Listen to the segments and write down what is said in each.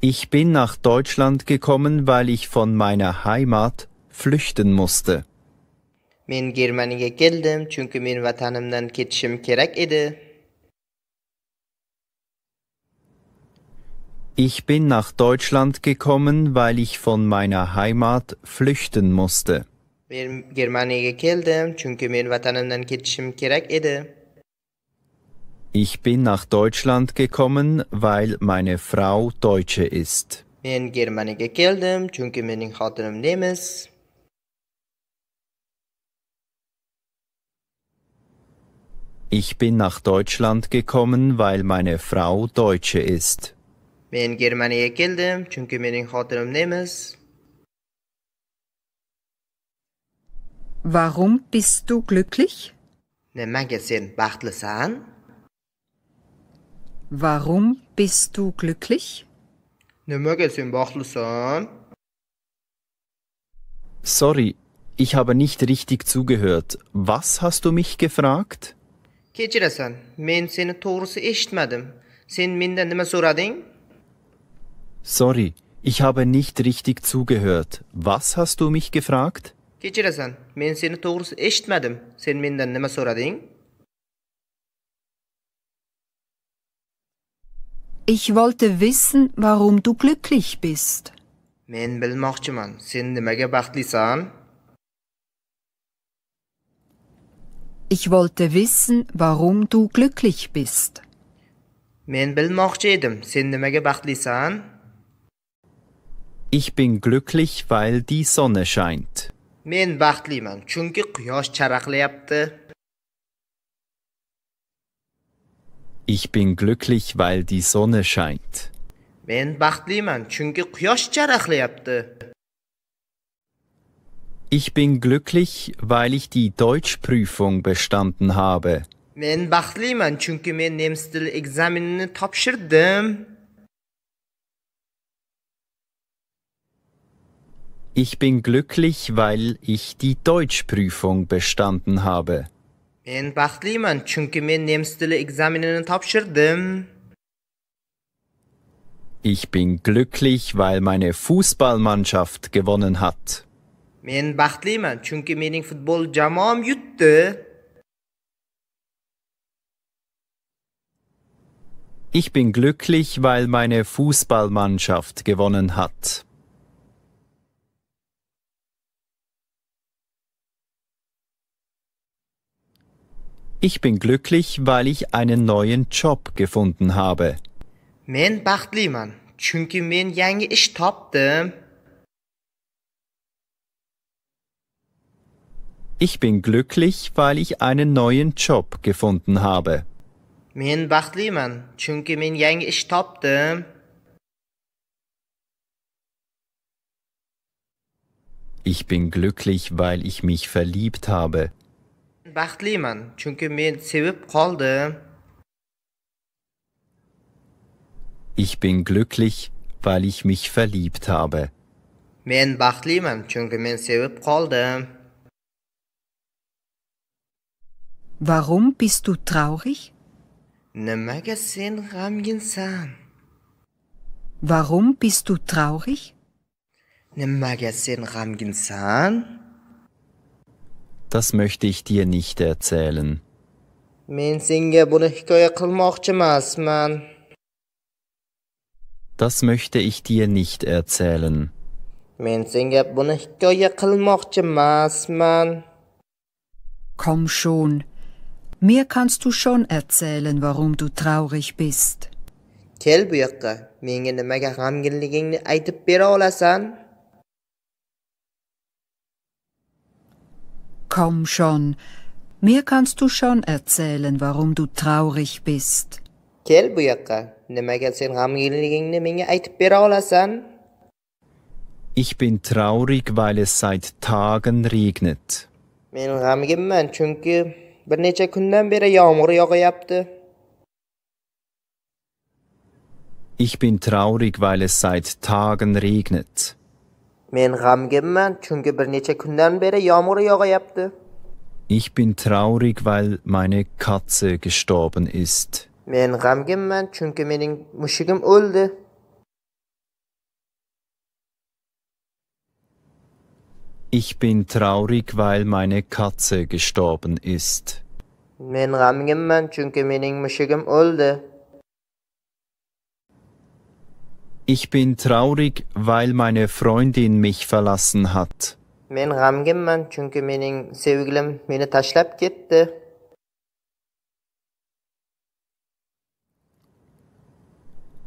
Ich bin nach Deutschland gekommen, weil ich von meiner Heimat flüchten musste. Men Germaniyaga keldim, chunki men vatanimdan ketishim kerak edi. Ich bin nach Deutschland gekommen, weil ich von meiner Heimat flüchten musste. Men Germaniyaga keldim, chunki men vatanimdan ketishim kerak edi. Ich bin nach Deutschland gekommen, weil meine Frau Deutsche ist. Ich bin nach Deutschland gekommen, weil meine Frau Deutsche ist. Warum bist du glücklich? Nimaga ne sen baxtlisan? Warum bist du glücklich? Ne Sorry, ich habe nicht richtig zugehört. Was hast du mich gefragt? Keçirəsən, men seni doğrusu eşitmədim. Sen məndən nə soradın? Sorry, ich habe nicht richtig zugehört. Was hast du mich gefragt? Keçirəsən, men seni doğrusu eşitmədim. Sen məndən nə soradın? Ich wollte wissen, warum du glücklich bist. Men bilmoqchiman, sen nimaga baxtlisan? Ich wollte wissen, warum du glücklich bist. Men bilmoqchi edim, sen nimaga baxtlisan? Ich bin glücklich, weil die Sonne scheint. Men baxtliman, chunki quyosh charaqlayapti. Ich bin glücklich, weil die Sonne scheint. Men baxtliman chunki quyosh charaqlayapti. Ich bin glücklich, weil ich die Deutschprüfung bestanden habe. Men baxtliman chunki men nemis tili ekzaminini topshirdim. Ich bin glücklich, weil ich die Deutschprüfung bestanden habe. Men baxtliman, chunki men nemis tili ekzaminini topshirdim. Ich bin glücklich, weil meine Fußballmannschaft gewonnen hat. Men baxtliman, chunki mening futbol jamoam yutdi. Ich bin glücklich, weil meine Fußballmannschaft gewonnen hat. Ich bin glücklich, weil ich einen neuen Job gefunden habe. Men baxtliman, chunki men yangi ish topdim. Ich bin glücklich, weil ich einen neuen Job gefunden habe. Men baxtliman, chunki men yangi ish topdim. Ich bin glücklich, weil ich mich verliebt habe baxtliman chunki men sevib qoldim Ich bin glücklich, weil ich mich verliebt habe. Men baxtliman chunki men sevib qoldim. Warum bist du traurig? Nimaga sen g'amginsan? Warum bist du traurig? Nimaga sen g'amginsan? das möchte ich dir nicht erzählen. Das möchte ich dir nicht erzählen. Komm schon. Mir kannst du schon erzählen, warum du traurig bist. Kel bu yoqqa. Menga nimaga g'amginligingni aytib bera olasan? Komm schon. Mir kannst du schon erzählen, warum du traurig bist. Ne ne ich bin traurig, weil es seit Tagen regnet. Ich bin traurig, weil es seit Tagen regnet. Men g'amginman chunki bir kundan beri yomg'ir yog'yapti. Ich bin traurig, weil meine Katze gestorben ist. Men g'amginman chunki mening mushugim o'ldi. Ich bin traurig, weil meine Katze gestorben ist. Men g'amginman chunki mening mushugim o'ldi. Ich bin traurig, weil meine Freundin mich verlassen hat. Men g'amginman chunki mening sevgilim meni tashlab ketdi.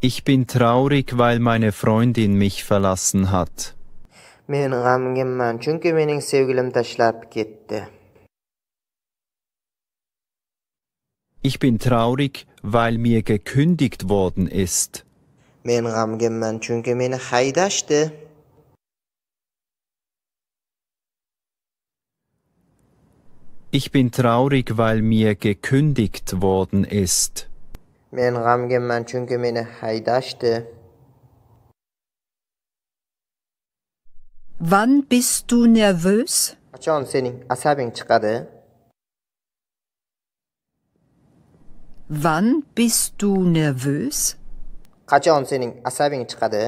Ich bin traurig, weil meine Freundin mich verlassen hat. Men g'amginman chunki mening sevgilim tashlab ketdi. Ich bin traurig, weil mir gekündigt worden ist men g'amginman chunki meni haydashdi Ich bin traurig, weil mir gekündigt worden ist. Men g'amginman chunki meni haydashdi. Wann bist du nervös? Qachon sening asabing chiqadi? Wann bist du nervös? qachon sening asabing chiqadi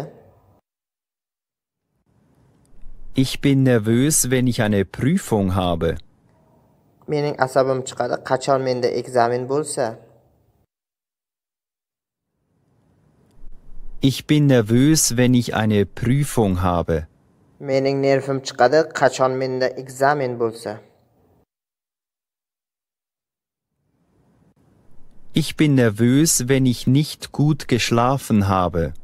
Ich bin nervös, wenn ich eine Prüfung habe. Mening asabim chiqadi qachon menda ekzamen bo'lsa. Ich bin nervös, wenn ich eine Prüfung habe. Mening nervim chiqadi qachon menda ekzamen bo'lsa. Ich bin nervös, wenn ich nicht gut geschlafen habe.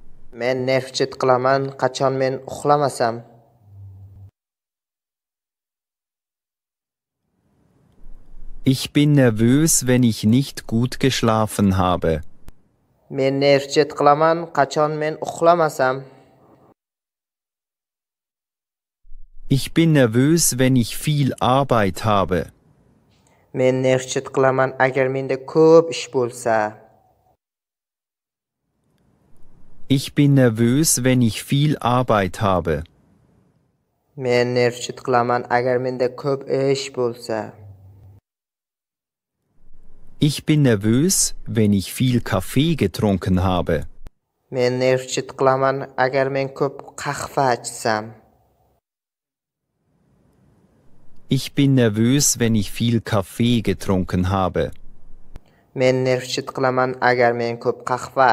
Ich bin nervös, wenn ich nicht gut geschlafen habe. Ich bin nervös, wenn ich viel Arbeit habe men nexshit qilaman agar menda ko'p ish bo'lsa Ich bin nervös, wenn ich viel Arbeit habe. Men nexshit qilaman agar menda ko'p ish bo'lsa. Ich bin nervös, wenn ich viel Kaffee getrunken habe. Men nexshit qilaman agar men ko'p qahva ichsam. Ich bin nervös, wenn ich viel Kaffee getrunken habe. Men nervshit qilaman agar men ko'p qahva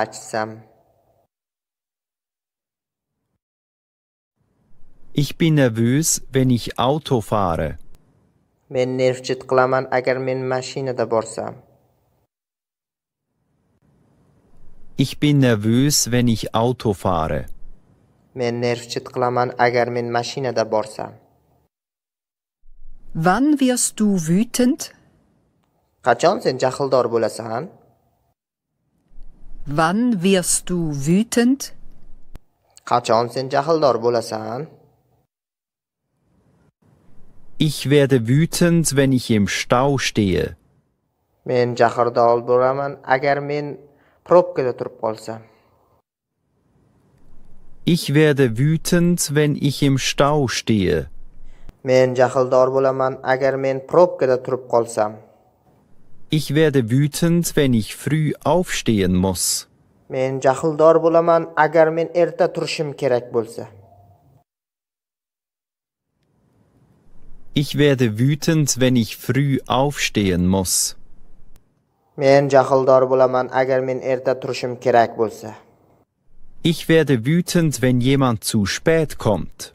Ich bin nervös, wenn ich Auto fahre. Ich bin nervös, wenn ich Auto fahre. Wann wirst du wütend? Qachon sen jahldor bo'lasan? Wann wirst du wütend? Qachon sen jahldor bo'lasan? Ich werde wütend, wenn ich im Stau stehe. Men jahldor bo'laman agar men probkada turib qolsam. Ich werde wütend, wenn ich im Stau stehe. Men jahldor bo'laman agar men probkada turib qolsam. Ich werde wütend, wenn ich früh aufstehen muss. Men jahldor bo'laman agar men erta turishim kerak bo'lsa. Ich werde wütend, wenn ich früh aufstehen muss. Men jahldor bo'laman agar men erta turishim kerak bo'lsa. Ich werde wütend, wenn jemand zu spät kommt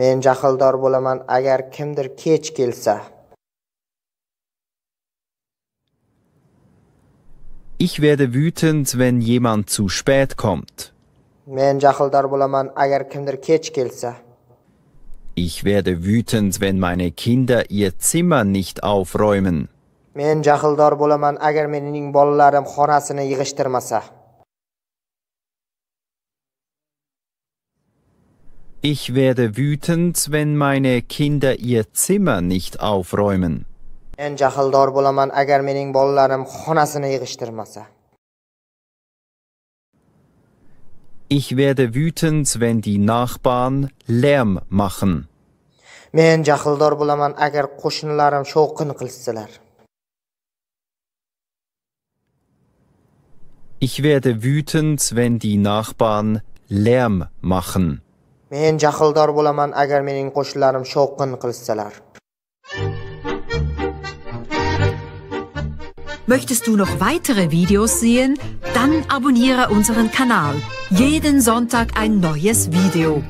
men jahldor bo'laman agar kimdir kech kelsa Ich werde wütend, wenn jemand zu spät kommt. Men jahldor bo'laman agar kimdir kech kelsa. Ich werde wütend, wenn meine Kinder ihr Zimmer nicht aufräumen. Men jahldor bo'laman agar mening bolalarim xonasini yig'ishtirmasa. Ich werde wütend, wenn meine Kinder ihr Zimmer nicht aufräumen. Ich werde wütend, wenn die Nachbarn Lärm machen. Ich werde wütend, wenn die Nachbarn Lärm machen. Men jahldor bo'laman agar mening qo'shiqlarim shovqin qilsalar. Möchtest du noch weitere Videos sehen? Dann abonniere unseren Kanal. Jeden Sonntag ein neues Video.